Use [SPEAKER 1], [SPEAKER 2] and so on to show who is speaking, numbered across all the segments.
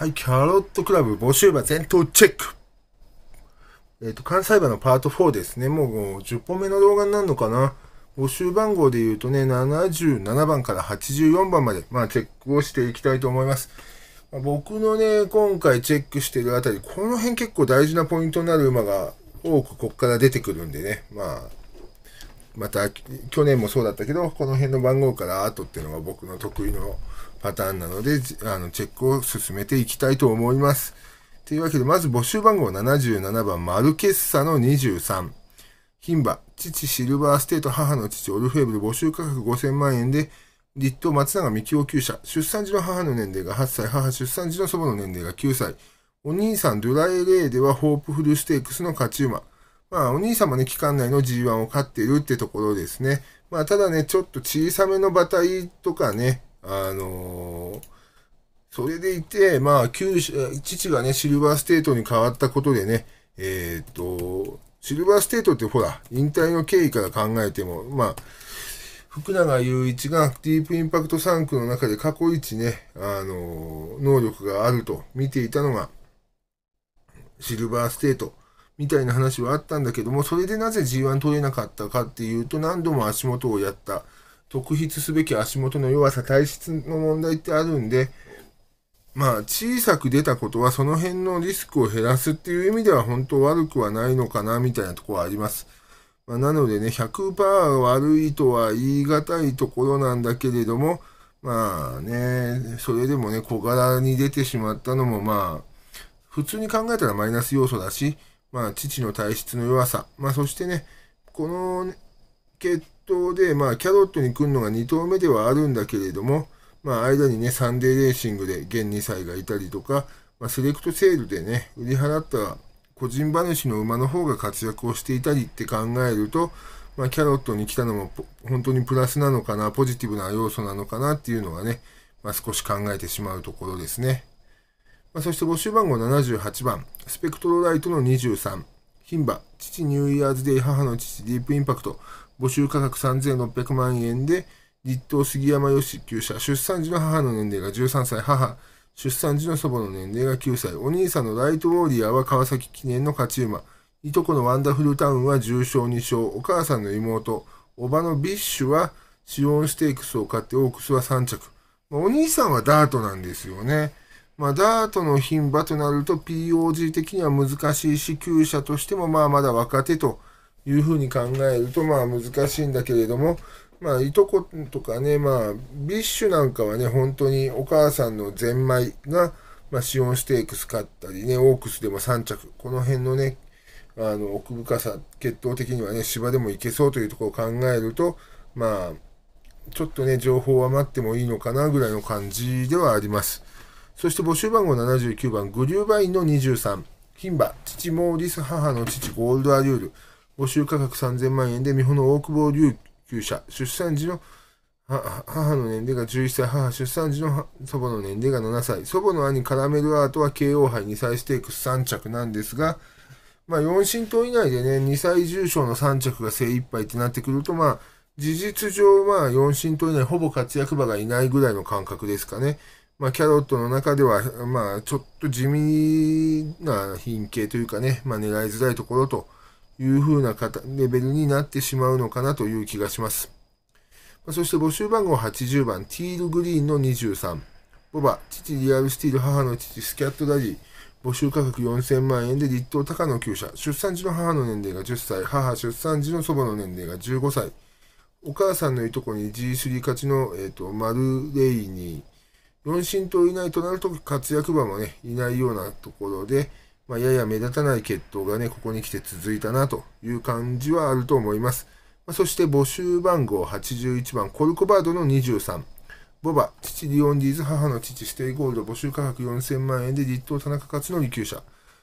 [SPEAKER 1] はい、キャロットクラブ募集馬全頭チェックえっ、ー、と、関西馬のパート4ですね。もう10本目の動画になるのかな。募集番号で言うとね、77番から84番まで、まあ、チェックをしていきたいと思います。まあ、僕のね、今回チェックしてるあたり、この辺結構大事なポイントになる馬が多くこっから出てくるんでね。まあ、また、去年もそうだったけど、この辺の番号から後っていうのが僕の得意のパターンなので、あの、チェックを進めていきたいと思います。というわけで、まず募集番号77番、マルケッサの23。牝馬、父シルバーステート、母の父オルフェーブル、募集価格5000万円で、立東松永未供給者、出産時の母の年齢が8歳、母出産時の祖母の年齢が9歳。お兄さん、ドライレイではホープフルステークスの勝ち馬。まあ、お兄様ね、期間内の G1 を勝っているってところですね。まあ、ただね、ちょっと小さめの馬体とかね、あのそれでいて、まあ、九父がね、シルバーステートに変わったことでね、えっ、と、シルバーステートってほら、引退の経緯から考えても、まあ、福永祐一がディープインパクト3区の中で過去一ね、あの、能力があると見ていたのが、シルバーステートみたいな話はあったんだけども、それでなぜ G1 取れなかったかっていうと、何度も足元をやった。特筆すべき足元の弱さ、体質の問題ってあるんで、まあ、小さく出たことはその辺のリスクを減らすっていう意味では本当悪くはないのかな、みたいなとこはあります。まあ、なのでね、100%悪いとは言い難いところなんだけれども、まあね、それでもね、小柄に出てしまったのもまあ、普通に考えたらマイナス要素だし、まあ、父の体質の弱さ、まあ、そしてね、この、ね、決で、まあ、キャロットに来るのが2頭目ではあるんだけれども、まあ、間にね、サンデーレーシングで現2歳がいたりとか、まあ、セレクトセールでね、売り払った個人馬主の馬の方が活躍をしていたりって考えると、まあ、キャロットに来たのも本当にプラスなのかな、ポジティブな要素なのかなっていうのがね、まあ、少し考えてしまうところですね。まあ、そして募集番号78番、スペクトロライトの23、牝馬、父ニューイヤーズデイ、母の父ディープインパクト、募集価格3600万円で、立東杉山義旧社、出産時の母の年齢が13歳、母、出産時の祖母の年齢が9歳、お兄さんのライトウォーリアは川崎記念の勝ち馬、いとこのワンダフルタウンは重賞2勝、お母さんの妹、おばのビッシュはシオンステークスを買ってオークスは3着。まお兄さんはダートなんですよね。まあ、ダートの牝馬となると POG 的には難しいし、厩舎としてもまあまだ若手というふうに考えると、まあ難しいんだけれども、まあ、いとことかね、まあ、ビッシュなんかはね、本当にお母さんのゼンマイが、まあ、シオンステークス買ったりね、オークスでも3着、この辺のね、あの、奥深さ、決闘的にはね、芝でもいけそうというところを考えると、まあ、ちょっとね、情報は待ってもいいのかなぐらいの感じではあります。そして募集番号79番、グリューバインの23、牝馬、父モーリス、母の父、ゴールドアリュール。募集価格3000万円で、美穂の大久保琉球社、出産時の母の年齢が11歳、母出産時の祖母の年齢が7歳、祖母の兄カラメルアートは KO 杯2歳ステークス3着なんですが、まあ、4親等以内でね、2歳重賞の3着が精一杯ってなってくると、まあ、事実上、は4親等以内、ほぼ活躍馬がいないぐらいの感覚ですかね。まあ、キャロットの中では、まあ、ちょっと地味な品形というかね、まあ、狙いづらいところと、いうふうな方レベルになってしまうのかなという気がします。そして募集番号80番、ティールグリーンの23。ボバ、父リアルスティール、母の父スキャットラディ、募集価格4000万円で立東高野厩舎。出産時の母の年齢が10歳。母出産時の祖母の年齢が15歳。お母さんのいとこに G3 勝ちの、えーと、マルレイニー。四親党いないとなると活躍馬もね、いないようなところで、まあ、やや目立たない決闘がね、ここに来て続いたなという感じはあると思います。まあ、そして募集番号81番、コルコバードの23。ボバ、父リオンディーズ、母の父ステイゴールド、募集価格4000万円で立東田中勝の離宮者。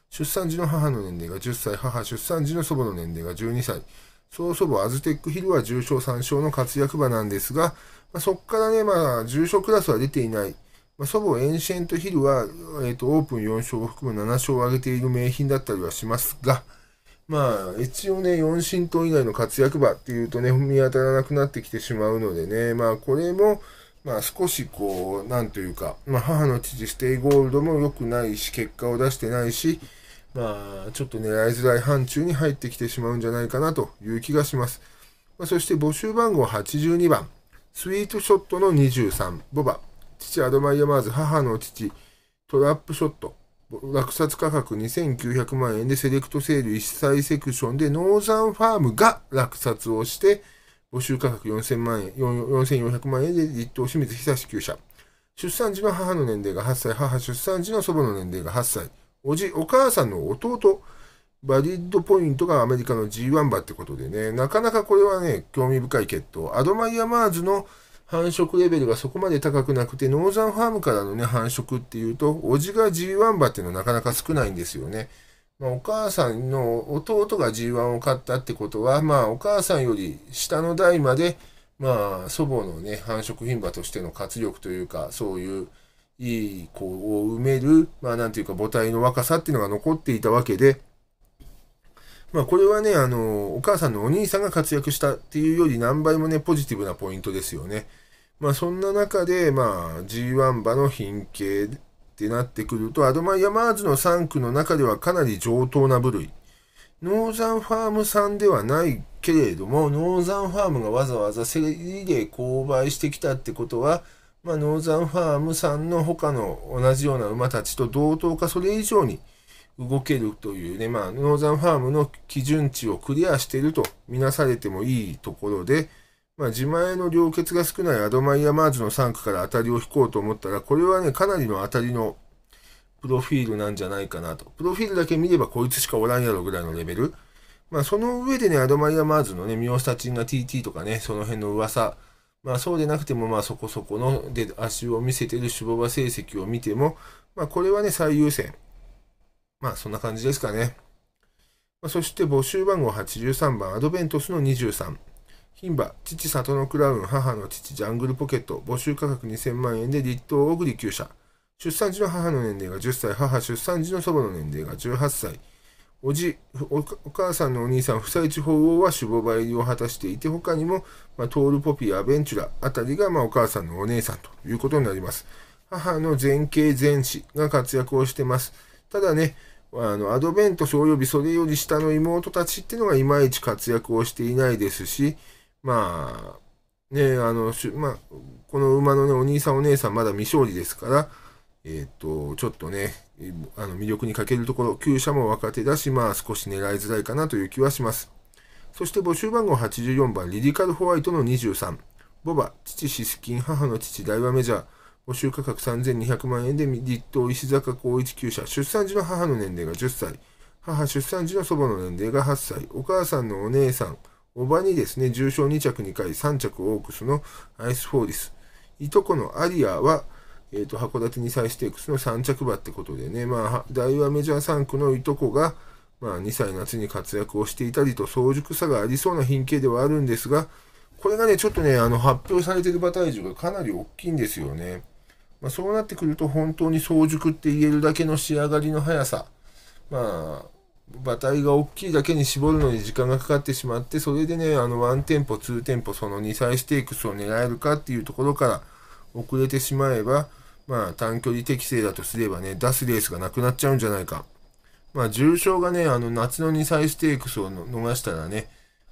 [SPEAKER 1] 出産時の母の年齢が10歳、母出産時の祖母の年齢が12歳。曽祖母アズテックヒルは重症3症の活躍場なんですが、まあ、そこからね、まあ、重症クラスは出ていない。まあ、祖母エンシェントヒルは、えーと、オープン4勝を含む7勝を挙げている名品だったりはしますが、まあ、一応ね、4神党以外の活躍馬っていうとね、踏み当たらなくなってきてしまうのでね、まあ、これも、まあ、少しこう、なんというか、まあ、母の父、ステイゴールドも良くないし、結果を出してないし、まあ、ちょっと狙いづらい範疇に入ってきてしまうんじゃないかなという気がします。まあ、そして募集番号82番、スイートショットの23、ボバ、父アドマイヤマーズ、母の父、トラップショット。落札価格2900万円でセレクトセール一歳セクションでノーザンファームが落札をして、募集価格4000万円、4400万円で立等清水久支給者。出産時の母の年齢が8歳、母出産時の祖母の年齢が8歳。おじ、お母さんの弟、バリッドポイントがアメリカの G1 馬ってことでね、なかなかこれはね、興味深い決闘。アドマイヤマーズの繁殖レベルがそこまで高くなくて、ノーザンファームからのね、繁殖っていうと、おじが G1 馬っていうのはなかなか少ないんですよね。まあ、お母さんの弟が G1 を買ったってことは、まあ、お母さんより下の代まで、まあ、祖母のね、繁殖牝馬としての活力というか、そういう、いい子を埋める、まあ、なんていうか、母体の若さっていうのが残っていたわけで、まあ、これはね、あの、お母さんのお兄さんが活躍したっていうより何倍もね、ポジティブなポイントですよね。まあ、そんな中で、まあ、G1 馬の品形ってなってくると、アドマイヤマーズの3区の中ではかなり上等な部類。ノーザンファームさんではないけれども、ノーザンファームがわざわざ競りで購買してきたってことは、まあ、ノーザンファームさんの他の同じような馬たちと同等かそれ以上に、動けるというね、まあ、ノーザンファームの基準値をクリアしているとみなされてもいいところで、まあ、自前の良血が少ないアドマイヤマーズの3区から当たりを引こうと思ったら、これはね、かなりの当たりのプロフィールなんじゃないかなと。プロフィールだけ見ればこいつしかおらんやろぐらいのレベル。まあ、その上でね、アドマイヤマーズのね、ミオスタチンが TT とかね、その辺の噂、まあそうでなくても、まあそこそこの出足を見せてるュボ場成績を見ても、まあこれはね、最優先。まあそんな感じですかね。まあ、そして募集番号83番、アドベントスの23。牝馬、父里のクラウン、母の父ジャングルポケット、募集価格2000万円で立東小栗厩社。出産時の母の年齢が10歳、母出産時の祖母の年齢が18歳。おじお母さんのお兄さん、夫妻地方王は守護入りを果たしていて、他にも、まあ、トールポピー、ア、ベンチュラあたりが、まあ、お母さんのお姉さんということになります。母の前傾前子が活躍をしています。ただね、あの、アドベントス及びそれより下の妹たちっていうのがいまいち活躍をしていないですし、まあ、ね、あの、まあ、この馬のね、お兄さんお姉さんまだ未勝利ですから、えっ、ー、と、ちょっとね、あの魅力に欠けるところ、厩舎も若手だし、まあ少し狙いづらいかなという気はします。そして募集番号84番、リリカルホワイトの23。ボバ、父シスキン、母の父、ダイワメジャー。募集価格3200万円で、立東石坂高一厩舎。出産時の母の年齢が10歳。母出産時の祖母の年齢が8歳。お母さんのお姉さん、おばにですね、重症2着2回、3着オークスのアイスフォーリス。いとこのアリアは、えっ、ー、と、函館2歳ステークスの3着馬ってことでね、まあ、大和メジャー3区のいとこが、まあ、2歳夏に活躍をしていたりと、早熟さがありそうな品形ではあるんですが、これがね、ちょっとね、あの、発表されてる馬体重がかなり大きいんですよね。まあ、そうなってくると本当に早熟って言えるだけの仕上がりの速さ、まあ、馬体が大きいだけに絞るのに時間がかかってしまって、それでね、あの、1ンポ、2店舗、その2歳ステークスを狙えるかっていうところから遅れてしまえば、まあ、短距離適正だとすればね、出すレースがなくなっちゃうんじゃないか。まあ、重賞がね、あの、夏の2歳ステークスを逃したらね、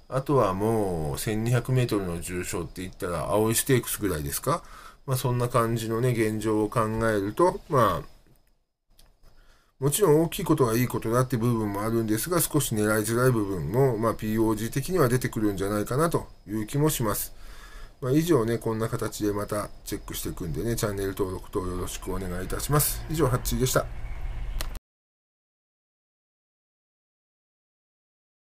[SPEAKER 1] あとはもう、1200メートルの重賞って言ったら、青いステークスぐらいですかまあ、そんな感じのね、現状を考えると、まあ、もちろん大きいことがいいことだって部分もあるんですが、少し狙いづらい部分も、まあ、POG 的には出てくるんじゃないかなという気もします。まあ、以上ね、こんな形でまたチェックしていくんでね、チャンネル登録等よろしくお願いいたします。以上、ハッチーでした。